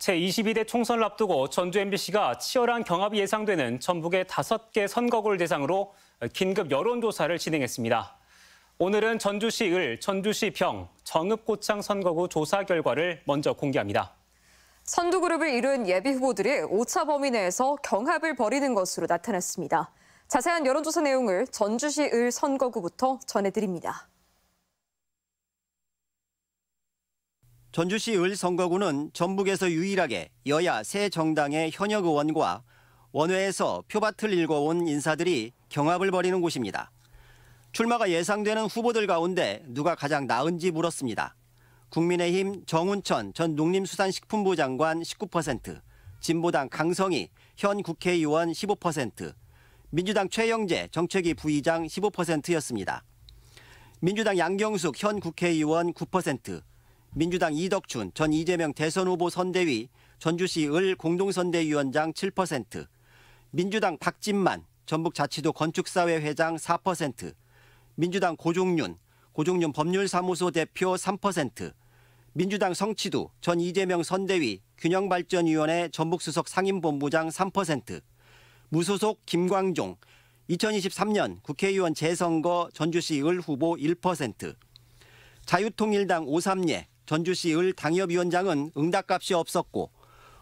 제22대 총선을 앞두고 전주 MBC가 치열한 경합이 예상되는 전북의 다섯 개 선거구를 대상으로 긴급 여론조사를 진행했습니다. 오늘은 전주시 을, 전주시 병, 정읍고창 선거구 조사 결과를 먼저 공개합니다. 선두 그룹을 이룬 예비 후보들이 5차 범위 내에서 경합을 벌이는 것으로 나타났습니다. 자세한 여론조사 내용을 전주시 을 선거구부터 전해드립니다. 전주시 을 선거구는 전북에서 유일하게 여야 세 정당의 현역 의원과 원외에서 표밭을 일궈온 인사들이 경합을 벌이는 곳입니다. 출마가 예상되는 후보들 가운데 누가 가장 나은지 물었습니다. 국민의힘 정운천 전 농림수산식품부 장관 19%, 진보당 강성희 현 국회의원 15%, 민주당 최영재 정책위 부의장 15%였습니다. 민주당 양경숙 현 국회의원 9%, 민주당 이덕춘 전 이재명 대선 후보 선대위 전주시 을 공동선대위원장 7%, 민주당 박진만 전북자치도 건축사회 회장 4%, 민주당 고종윤 고종윤 법률사무소 대표 3%, 민주당 성치두 전 이재명 선대위 균형발전위원회 전북수석 상임본부장 3%, 무소속 김광종 2023년 국회의원 재선거 전주시 을 후보 1%, 자유통일당 오삼예 전주시 을 당협위원장은 응답값이 없었고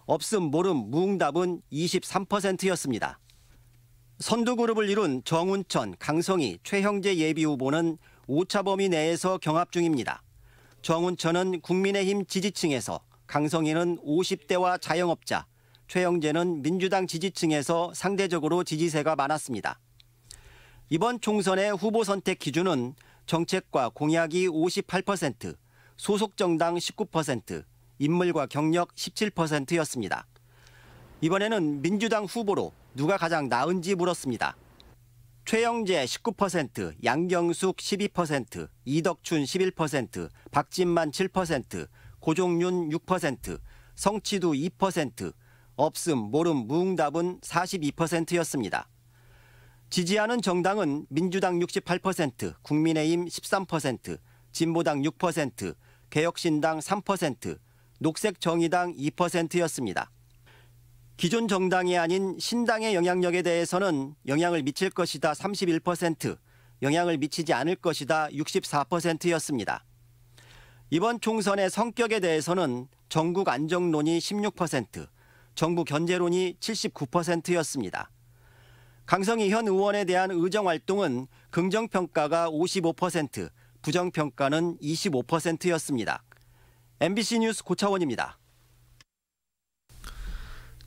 없음 모름 무응답은 23%였습니다. 선두그룹을 이룬 정운천, 강성희, 최형재 예비후보는 5차 범위 내에서 경합 중입니다. 정운천은 국민의힘 지지층에서, 강성희는 50대와 자영업자, 최영재는 민주당 지지층에서 상대적으로 지지세가 많았습니다. 이번 총선의 후보 선택 기준은 정책과 공약이 58%, 소속 정당 19%, 인물과 경력 17%였습니다. 이번에는 민주당 후보로 누가 가장 나은지 물었습니다. 최영재 19%, 양경숙 12%, 이덕춘 11%, 박진만 7%, 고종윤 6%, 성치두 2%, 없음, 모름, 무응답은 42%였습니다. 지지하는 정당은 민주당 68%, 국민의힘 13%, 진보당 6%, 개혁신당 3%, 녹색정의당 2%였습니다. 기존 정당이 아닌 신당의 영향력에 대해서는 영향을 미칠 것이다 31%, 영향을 미치지 않을 것이다 64%였습니다. 이번 총선의 성격에 대해서는 전국 안정론이 16%, 정부 견제론이 79%였습니다. 강성희 현 의원에 대한 의정 활동은 긍정 평가가 55%, 부정평가는 25%였습니다. MBC 뉴스 고차원입니다.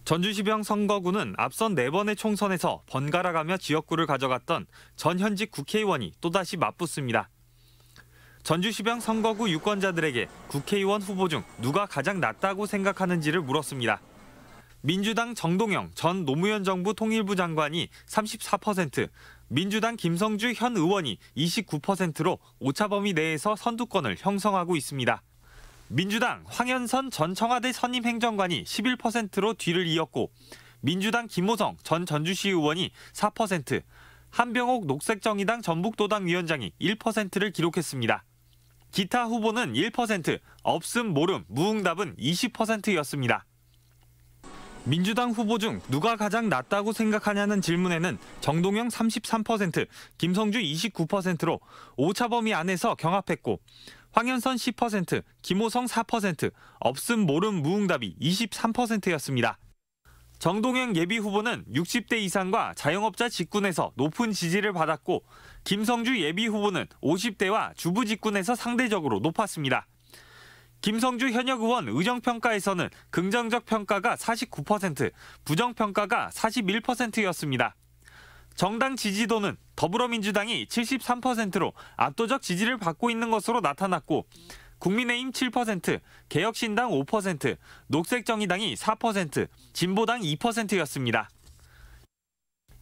전주시병 선거구는 앞선 4번의 총선에서 번갈아가며 지역구를 가져갔던 전 현직 국회의원이 또다시 맞붙습니다. 전주시병 선거구 유권자들에게 국회의원 후보 중 누가 가장 낫다고 생각하는지를 물었습니다. 민주당 정동영 전 노무현 정부 통일부 장관이 34%, 민주당 김성주 현 의원이 29%로 오차범위 내에서 선두권을 형성하고 있습니다. 민주당 황현선 전 청와대 선임 행정관이 11%로 뒤를 이었고 민주당 김호성 전 전주시 의원이 4%, 한병옥 녹색정의당 전북도당 위원장이 1%를 기록했습니다. 기타 후보는 1%, 없음 모름 무응답은 20%였습니다. 민주당 후보 중 누가 가장 낫다고 생각하냐는 질문에는 정동영 33%, 김성주 29%로 오차범위 안에서 경합했고 황현선 10%, 김호성 4%, 없음 모름 무응답이 23%였습니다. 정동영 예비 후보는 60대 이상과 자영업자 직군에서 높은 지지를 받았고 김성주 예비 후보는 50대와 주부 직군에서 상대적으로 높았습니다. 김성주 현역 의원 의정평가에서는 긍정적 평가가 49%, 부정평가가 41%였습니다. 정당 지지도는 더불어민주당이 73%로 압도적 지지를 받고 있는 것으로 나타났고 국민의힘 7%, 개혁신당 5%, 녹색정의당이 4%, 진보당 2%였습니다.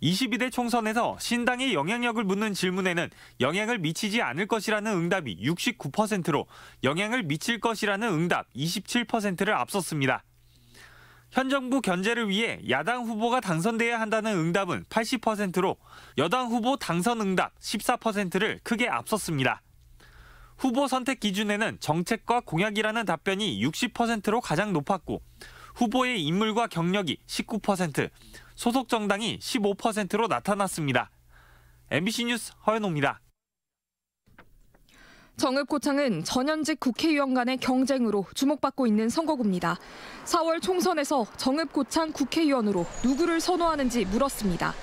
22대 총선에서 신당의 영향력을 묻는 질문에는 영향을 미치지 않을 것이라는 응답이 69%로 영향을 미칠 것이라는 응답 27%를 앞섰습니다. 현 정부 견제를 위해 야당 후보가 당선돼야 한다는 응답은 80%로 여당 후보 당선 응답 14%를 크게 앞섰습니다. 후보 선택 기준에는 정책과 공약이라는 답변이 60%로 가장 높았고 후보의 인물과 경력이 19%, 소속 정당이 15%로 나타났습니다. MBC 뉴스 허현호입니다. 정읍고창은 전현직 국회의원 간의 경쟁으로 주목받고 있는 선거구입니다. 4월 총선에서 정읍고창 국회의원으로 누구를 선호하는지 물었습니다.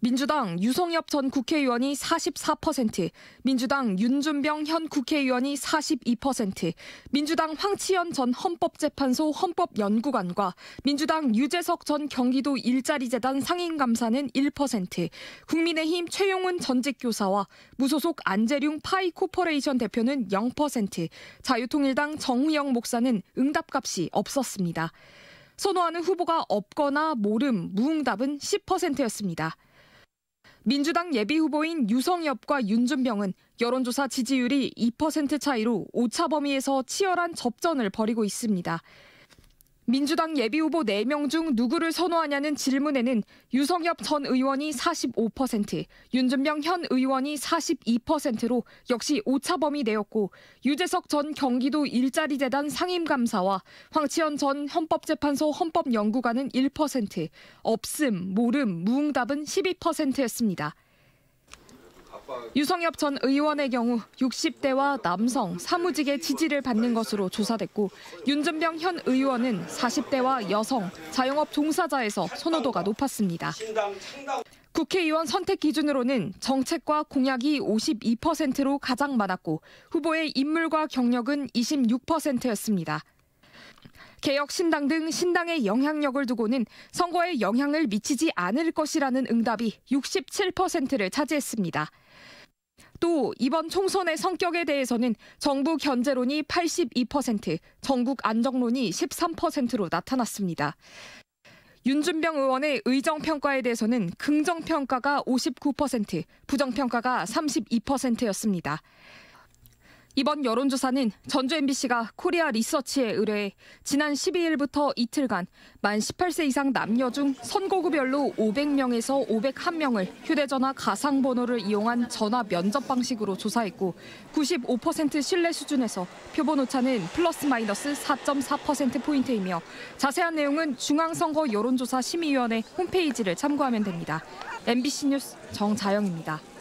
민주당 유성엽 전 국회의원이 44%, 민주당 윤준병 현 국회의원이 42%, 민주당 황치현 전 헌법재판소 헌법연구관과 민주당 유재석 전 경기도 일자리재단 상임감사는 1%, 국민의힘 최용훈 전직 교사와 무소속 안재룡 파이코퍼레이션 대표는 0%, 자유통일당 정우영 목사는 응답값이 없었습니다. 선호하는 후보가 없거나 모름, 무응답은 10%였습니다. 민주당 예비후보인 유성엽과 윤준병은 여론조사 지지율이 2% 차이로 오차 범위에서 치열한 접전을 벌이고 있습니다. 민주당 예비후보 4명 중 누구를 선호하냐는 질문에는 유성엽 전 의원이 45%, 윤준명 현 의원이 42%로 역시 오차범위 내였고 유재석 전 경기도 일자리재단 상임감사와 황치현 전 헌법재판소 헌법연구관은 1%, 없음, 모름, 무응답은 12%였습니다. 유성엽 전 의원의 경우 60대와 남성 사무직의 지지를 받는 것으로 조사됐고 윤준병 현 의원은 40대와 여성 자영업 종사자에서 선호도가 높았습니다. 국회의원 선택 기준으로는 정책과 공약이 52%로 가장 많았고 후보의 인물과 경력은 26%였습니다. 개혁신당 등 신당의 영향력을 두고는 선거에 영향을 미치지 않을 것이라는 응답이 67%를 차지했습니다. 또 이번 총선의 성격에 대해서는 정부 견제론이 82%, 전국 안정론이 13%로 나타났습니다. 윤준병 의원의 의정평가에 대해서는 긍정평가가 59%, 부정평가가 32%였습니다. 이번 여론조사는 전주 MBC가 코리아 리서치에 의뢰해 지난 12일부터 이틀간 만 18세 이상 남녀 중 선거구별로 500명에서 501명을 휴대전화 가상번호를 이용한 전화 면접 방식으로 조사했고 95% 신뢰 수준에서 표본 오차는 플러스 마이너스 4.4%포인트이며 자세한 내용은 중앙선거 여론조사 심의위원회 홈페이지를 참고하면 됩니다. MBC 뉴스 정자영입니다.